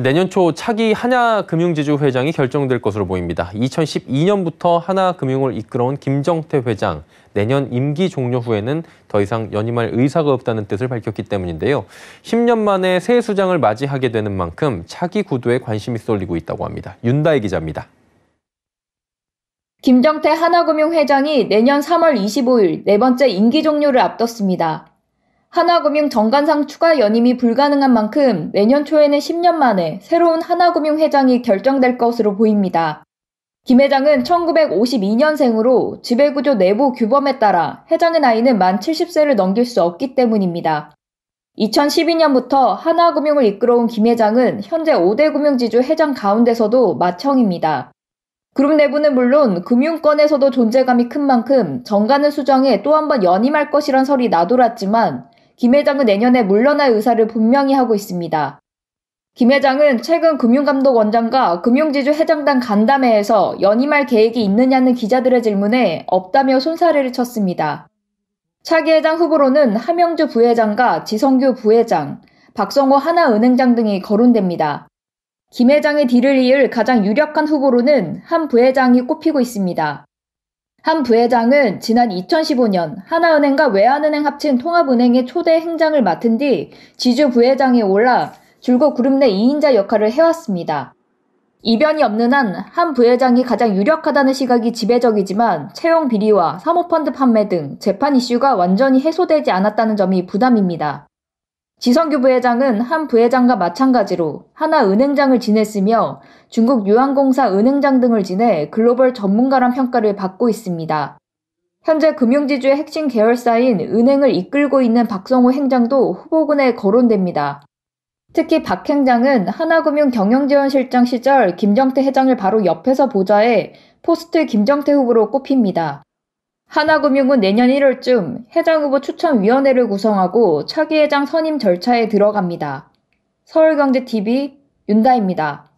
내년 초 차기 하나금융지주 회장이 결정될 것으로 보입니다. 2012년부터 하나금융을 이끌어온 김정태 회장, 내년 임기 종료 후에는 더 이상 연임할 의사가 없다는 뜻을 밝혔기 때문인데요. 10년 만에 새 수장을 맞이하게 되는 만큼 차기 구도에 관심이 쏠리고 있다고 합니다. 윤다혜 기자입니다. 김정태 하나금융 회장이 내년 3월 25일 네 번째 임기 종료를 앞뒀습니다. 하나금융 정관상 추가 연임이 불가능한 만큼 내년 초에는 10년 만에 새로운 하나금융 회장이 결정될 것으로 보입니다. 김 회장은 1952년생으로 지배구조 내부 규범에 따라 회장의 나이는 만 70세를 넘길 수 없기 때문입니다. 2012년부터 하나금융을 이끌어온 김 회장은 현재 5대 금융지주 회장 가운데서도 마청입니다. 그룹 내부는 물론 금융권에서도 존재감이 큰 만큼 정관는 수정에 또한 번 연임할 것이란 설이 나돌았지만 김 회장은 내년에 물러날 의사를 분명히 하고 있습니다. 김 회장은 최근 금융감독원장과 금융지주 해장단 간담회에서 연임할 계획이 있느냐는 기자들의 질문에 없다며 손사래를 쳤습니다. 차기 회장 후보로는 하명주 부회장과 지성규 부회장, 박성호 하나은행장 등이 거론됩니다. 김 회장의 뒤를 이을 가장 유력한 후보로는 한 부회장이 꼽히고 있습니다. 한 부회장은 지난 2015년 하나은행과 외환은행 합친 통합은행의 초대 행장을 맡은 뒤 지주 부회장에 올라 줄곧 그룹 내 2인자 역할을 해왔습니다. 이변이 없는 한 한 부회장이 가장 유력하다는 시각이 지배적이지만 채용 비리와 사모펀드 판매 등 재판 이슈가 완전히 해소되지 않았다는 점이 부담입니다. 지성규 부회장은 한 부회장과 마찬가지로 하나 은행장을 지냈으며 중국 유한공사 은행장 등을 지내 글로벌 전문가란 평가를 받고 있습니다. 현재 금융지주의 핵심 계열사인 은행을 이끌고 있는 박성호 행장도 후보군에 거론됩니다. 특히 박 행장은 하나금융 경영지원실장 시절 김정태 회장을 바로 옆에서 보좌해 포스트 김정태 후보로 꼽힙니다. 하나금융은 내년 1월쯤 해장후보 추천위원회를 구성하고 차기 해장 선임 절차에 들어갑니다. 서울경제TV 윤다입니다.